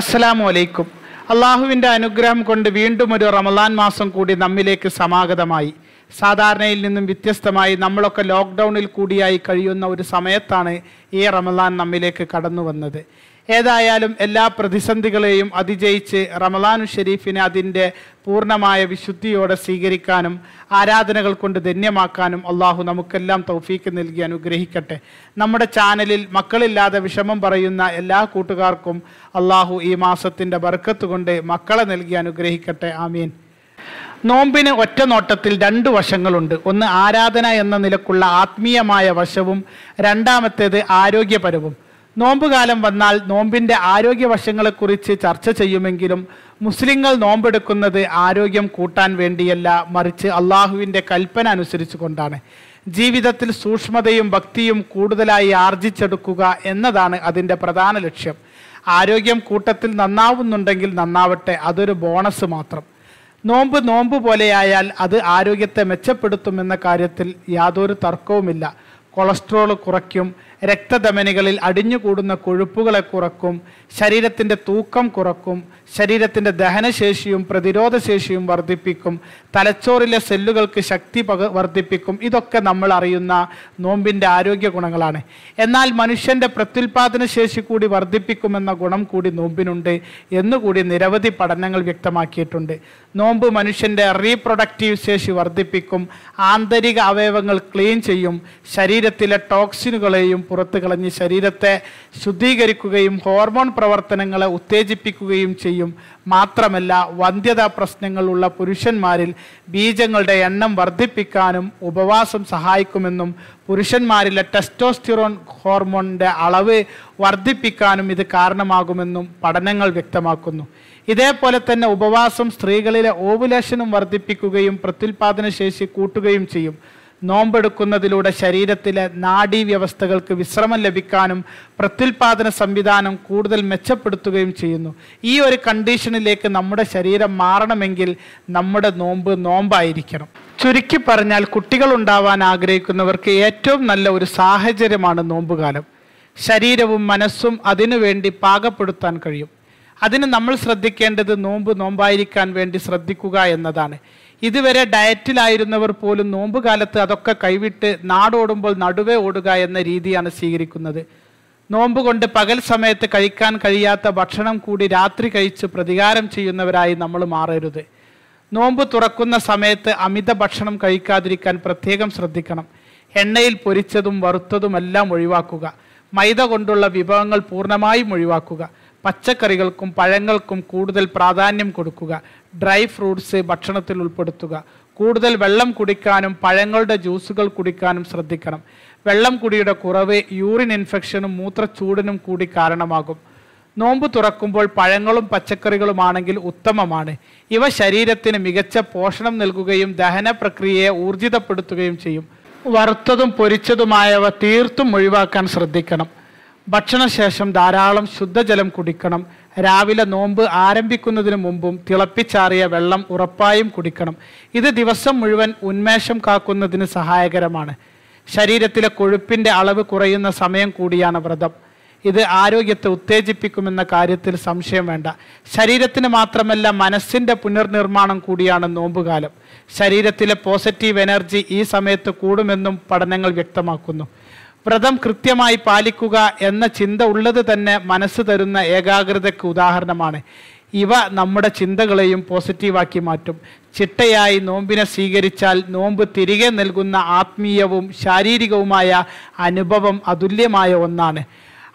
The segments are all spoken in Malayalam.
അസ്സലാമു അലൈക്കും അള്ളാഹുവിൻ്റെ അനുഗ്രഹം കൊണ്ട് വീണ്ടും ഒരു റമദാൻ മാസം കൂടി നമ്മിലേക്ക് സമാഗതമായി സാധാരണയിൽ നിന്നും വ്യത്യസ്തമായി നമ്മളൊക്കെ ലോക്ക്ഡൗണിൽ കൂടിയായി കഴിയുന്ന ഒരു സമയത്താണ് ഈ റമദാൻ നമ്മിലേക്ക് കടന്നു വന്നത് ഏതായാലും എല്ലാ പ്രതിസന്ധികളെയും അതിജയിച്ച് റമലാനു ഷെരീഫിനെ അതിൻ്റെ പൂർണ്ണമായ വിശുദ്ധിയോടെ സ്വീകരിക്കാനും ആരാധനകൾ കൊണ്ട് ധന്യമാക്കാനും അള്ളാഹു നമുക്കെല്ലാം തൗഫീക്ക് നൽകി അനുഗ്രഹിക്കട്ടെ നമ്മുടെ ചാനലിൽ മക്കളില്ലാതെ വിഷമം പറയുന്ന എല്ലാ കൂട്ടുകാർക്കും അള്ളാഹു ഈ മാസത്തിൻ്റെ ബർക്കത്ത് കൊണ്ട് മക്കളെ നൽകി അനുഗ്രഹിക്കട്ടെ ആമീൻ നോമ്പിന് ഒറ്റ നോട്ടത്തിൽ രണ്ട് വശങ്ങളുണ്ട് ഒന്ന് ആരാധന എന്ന നിലക്കുള്ള ആത്മീയമായ വശവും രണ്ടാമത്തേത് ആരോഗ്യപരവും നോമ്പുകാലം വന്നാൽ നോമ്പിൻ്റെ വശങ്ങളെക്കുറിച്ച് ചർച്ച ചെയ്യുമെങ്കിലും മുസ്ലിങ്ങൾ നോമ്പെടുക്കുന്നത് ആരോഗ്യം കൂട്ടാൻ വേണ്ടിയല്ല മറിച്ച് അള്ളാഹുവിൻ്റെ കൽപ്പന അനുസരിച്ചു കൊണ്ടാണ് ജീവിതത്തിൽ സൂക്ഷ്മതയും ഭക്തിയും കൂടുതലായി ആർജിച്ചെടുക്കുക എന്നതാണ് അതിൻ്റെ പ്രധാന ലക്ഷ്യം ആരോഗ്യം കൂട്ടത്തിൽ നന്നാവുന്നുണ്ടെങ്കിൽ നന്നാവട്ടെ അതൊരു ബോണസ് മാത്രം നോമ്പ് നോമ്പ് പോലെയായാൽ അത് ആരോഗ്യത്തെ മെച്ചപ്പെടുത്തുമെന്ന കാര്യത്തിൽ യാതൊരു തർക്കവുമില്ല കൊളസ്ട്രോൾ കുറയ്ക്കും രക്തധമനികളിൽ അടിഞ്ഞുകൂടുന്ന കൊഴുപ്പുകളെ കുറക്കും ശരീരത്തിൻ്റെ തൂക്കം കുറക്കും ശരീരത്തിൻ്റെ ദഹനശേഷിയും പ്രതിരോധശേഷിയും വർദ്ധിപ്പിക്കും തലച്ചോറിലെ സെല്ലുകൾക്ക് ശക്തി പക വർദ്ധിപ്പിക്കും ഇതൊക്കെ നമ്മൾ അറിയുന്ന നോമ്പിൻ്റെ ആരോഗ്യ ഗുണങ്ങളാണ് എന്നാൽ മനുഷ്യൻ്റെ പ്രത്യുൽപാദന ശേഷി കൂടി വർദ്ധിപ്പിക്കുമെന്ന ഗുണം കൂടി നോമ്പിനുണ്ട് എന്നുകൂടി നിരവധി പഠനങ്ങൾ വ്യക്തമാക്കിയിട്ടുണ്ട് നോമ്പ് മനുഷ്യൻ്റെ റീപ്രൊഡക്റ്റീവ് ശേഷി വർദ്ധിപ്പിക്കും ആന്തരിക അവയവങ്ങൾ ക്ലീൻ ചെയ്യും ശരീരത്തിലെ ടോക്സിനുകളെയും പുറത്തു കളഞ്ഞ് ശരീരത്തെ ശുദ്ധീകരിക്കുകയും ഹോർമോൺ പ്രവർത്തനങ്ങളെ ഉത്തേജിപ്പിക്കുകയും ചെയ്യും മാത്രമല്ല വന്ധ്യതാ പ്രശ്നങ്ങളുള്ള പുരുഷന്മാരിൽ ബീജങ്ങളുടെ എണ്ണം വർദ്ധിപ്പിക്കാനും ഉപവാസം സഹായിക്കുമെന്നും പുരുഷന്മാരിലെ ടെസ്റ്റോസ്റ്റിറോൺ ഹോർമോണിൻ്റെ അളവ് വർദ്ധിപ്പിക്കാനും ഇത് കാരണമാകുമെന്നും പഠനങ്ങൾ വ്യക്തമാക്കുന്നു ഇതേപോലെ തന്നെ ഉപവാസം സ്ത്രീകളിലെ ഓവുലേഷനും വർദ്ധിപ്പിക്കുകയും പ്രത്യുൽപാദന ശേഷി കൂട്ടുകയും ചെയ്യും നോമ്പെടുക്കുന്നതിലൂടെ ശരീരത്തിലെ നാഡീവ്യവസ്ഥകൾക്ക് വിശ്രമം ലഭിക്കാനും പ്രത്യുൽപാദന സംവിധാനം കൂടുതൽ മെച്ചപ്പെടുത്തുകയും ചെയ്യുന്നു ഈ ഒരു കണ്ടീഷനിലേക്ക് നമ്മുടെ ശരീരം മാറണമെങ്കിൽ നമ്മുടെ നോമ്പ് നോമ്പായിരിക്കണം ചുരുക്കി പറഞ്ഞാൽ കുട്ടികൾ ഉണ്ടാവാൻ ആഗ്രഹിക്കുന്നവർക്ക് ഏറ്റവും നല്ല ഒരു സാഹചര്യമാണ് നോമ്പുകാലം ശരീരവും മനസ്സും അതിനുവേണ്ടി പാകപ്പെടുത്താൻ കഴിയും അതിന് നമ്മൾ ശ്രദ്ധിക്കേണ്ടത് നോമ്പ് നോമ്പായിരിക്കാൻ വേണ്ടി ശ്രദ്ധിക്കുക എന്നതാണ് ഇതുവരെ ഡയറ്റിലായിരുന്നവർ പോലും നോമ്പ് കാലത്ത് അതൊക്കെ കൈവിട്ട് നാടോടുമ്പോൾ നടുവേ ഓടുക എന്ന രീതിയാണ് സ്വീകരിക്കുന്നത് നോമ്പ് കൊണ്ട് പകൽ സമയത്ത് കഴിക്കാൻ കഴിയാത്ത ഭക്ഷണം കൂടി രാത്രി കഴിച്ച് പ്രതികാരം ചെയ്യുന്നവരായി നമ്മൾ മാറരുത് നോമ്പ് തുറക്കുന്ന സമയത്ത് അമിത ഭക്ഷണം കഴിക്കാതിരിക്കാൻ പ്രത്യേകം ശ്രദ്ധിക്കണം എണ്ണയിൽ പൊരിച്ചതും വറുത്തതുമെല്ലാം ഒഴിവാക്കുക മൈദ കൊണ്ടുള്ള വിഭവങ്ങൾ പൂർണ്ണമായും ഒഴിവാക്കുക പച്ചക്കറികൾക്കും പഴങ്ങൾക്കും കൂടുതൽ പ്രാധാന്യം കൊടുക്കുക ഡ്രൈ ഫ്രൂട്ട്സ് ഭക്ഷണത്തിൽ ഉൾപ്പെടുത്തുക കൂടുതൽ വെള്ളം കുടിക്കാനും പഴങ്ങളുടെ ജ്യൂസുകൾ കുടിക്കാനും ശ്രദ്ധിക്കണം വെള്ളം കുടിയുടെ കുറവ് യൂറിൻ ഇൻഫെക്ഷനും മൂത്രച്ചൂടിനും കൂടി കാരണമാകും നോമ്പ് തുറക്കുമ്പോൾ പഴങ്ങളും പച്ചക്കറികളുമാണെങ്കിൽ ഉത്തമമാണ് ഇവ ശരീരത്തിന് മികച്ച പോഷണം നൽകുകയും ദഹന പ്രക്രിയയെ ഊർജിതപ്പെടുത്തുകയും ചെയ്യും വറുത്തതും പൊരിച്ചതുമായവ തീർത്തും ഒഴിവാക്കാൻ ശ്രദ്ധിക്കണം ഭക്ഷണശേഷം ധാരാളം ശുദ്ധജലം കുടിക്കണം രാവിലെ നോമ്പ് ആരംഭിക്കുന്നതിന് മുമ്പും തിളപ്പിച്ചാറിയ വെള്ളം ഉറപ്പായും കുടിക്കണം ഇത് ദിവസം മുഴുവൻ ഉന്മേഷം കാക്കുന്നതിന് സഹായകരമാണ് ശരീരത്തിലെ കൊഴുപ്പിൻ്റെ അളവ് കുറയുന്ന സമയം കൂടിയാണ് വ്രതം ഇത് ആരോഗ്യത്തെ ഉത്തേജിപ്പിക്കുമെന്ന കാര്യത്തിൽ സംശയം വേണ്ട ശരീരത്തിന് മാത്രമല്ല മനസ്സിൻ്റെ പുനർനിർമ്മാണം കൂടിയാണ് നോമ്പുകാലം ശരീരത്തിലെ പോസിറ്റീവ് എനർജി ഈ സമയത്ത് കൂടുമെന്നും പഠനങ്ങൾ വ്യക്തമാക്കുന്നു വ്രതം കൃത്യമായി പാലിക്കുക എന്ന ചിന്ത ഉള്ളത് തന്നെ മനസ്സ് തരുന്ന ഏകാഗ്രതയ്ക്ക് ഉദാഹരണമാണ് ഇവ നമ്മുടെ ചിന്തകളെയും പോസിറ്റീവാക്കി മാറ്റും ചിട്ടയായി നോമ്പിനെ സ്വീകരിച്ചാൽ നോമ്പ് തിരികെ നൽകുന്ന ആത്മീയവും ശാരീരികവുമായ അനുഭവം അതുല്യമായ ഒന്നാണ്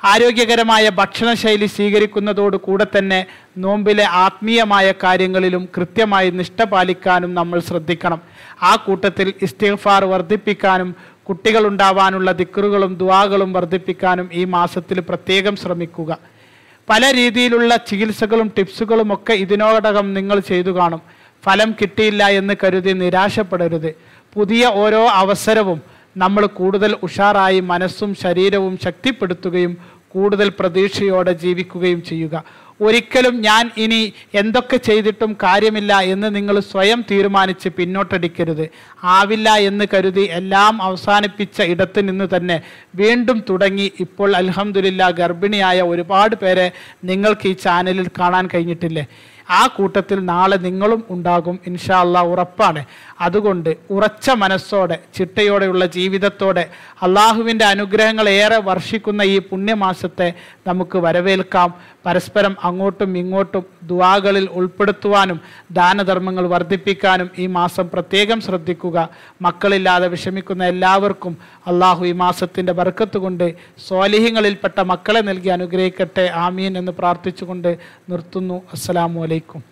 ആരോഗ്യകരമായ ഭക്ഷണശൈലി സ്വീകരിക്കുന്നതോടു കൂടെ തന്നെ നോമ്പിലെ ആത്മീയമായ കാര്യങ്ങളിലും കൃത്യമായി നിഷ്ഠ പാലിക്കാനും നമ്മൾ ശ്രദ്ധിക്കണം ആ കൂട്ടത്തിൽ ഇസ്തിഗ്ഫാർ വർദ്ധിപ്പിക്കാനും കുട്ടികളുണ്ടാവാനുള്ള ദിക്കറുകളും ദുവാകളും വർദ്ധിപ്പിക്കാനും ഈ മാസത്തിൽ പ്രത്യേകം ശ്രമിക്കുക പല രീതിയിലുള്ള ചികിത്സകളും ടിപ്സുകളും ഒക്കെ ഇതിനോടകം നിങ്ങൾ ചെയ്തു കാണും ഫലം കിട്ടിയില്ല എന്ന് കരുതി നിരാശപ്പെടരുത് പുതിയ ഓരോ അവസരവും നമ്മൾ കൂടുതൽ ഉഷാറായി മനസ്സും ശരീരവും ശക്തിപ്പെടുത്തുകയും കൂടുതൽ പ്രതീക്ഷയോടെ ജീവിക്കുകയും ചെയ്യുക ഒരിക്കലും ഞാൻ ഇനി എന്തൊക്കെ ചെയ്തിട്ടും കാര്യമില്ല എന്ന് നിങ്ങൾ സ്വയം തീരുമാനിച്ച് പിന്നോട്ടടിക്കരുത് ആവില്ല എന്ന് കരുതി എല്ലാം അവസാനിപ്പിച്ച ഇടത്ത് നിന്ന് തന്നെ വീണ്ടും തുടങ്ങി ഇപ്പോൾ അലഹമുല്ല ഗർഭിണിയായ ഒരുപാട് പേരെ നിങ്ങൾക്ക് ഈ ചാനലിൽ കാണാൻ കഴിഞ്ഞിട്ടില്ലേ ആ കൂട്ടത്തിൽ നാളെ നിങ്ങളും ഉണ്ടാകും ഇൻഷാല്ല ഉറപ്പാണ് അതുകൊണ്ട് ഉറച്ച മനസ്സോടെ ചിട്ടയോടെയുള്ള ജീവിതത്തോടെ അള്ളാഹുവിൻ്റെ അനുഗ്രഹങ്ങൾ ഏറെ വർഷിക്കുന്ന ഈ പുണ്യമാസത്തെ നമുക്ക് വരവേൽക്കാം പരസ്പരം അങ്ങോട്ടും ഇങ്ങോട്ടും ദുവാകളിൽ ഉൾപ്പെടുത്തുവാനും ദാനധർമ്മങ്ങൾ വർദ്ധിപ്പിക്കാനും ഈ മാസം പ്രത്യേകം ശ്രദ്ധിക്കുക മക്കളില്ലാതെ വിഷമിക്കുന്ന എല്ലാവർക്കും അള്ളാഹു ഈ മാസത്തിൻ്റെ ബർക്കത്ത് കൊണ്ട് സ്വാലിഹ്യങ്ങളിൽപ്പെട്ട മക്കളെ നൽകി അനുഗ്രഹിക്കട്ടെ ആമീൻ എന്ന് പ്രാർത്ഥിച്ചുകൊണ്ട് നിർത്തുന്നു അസ്സലാമു അലൈക്കും Come.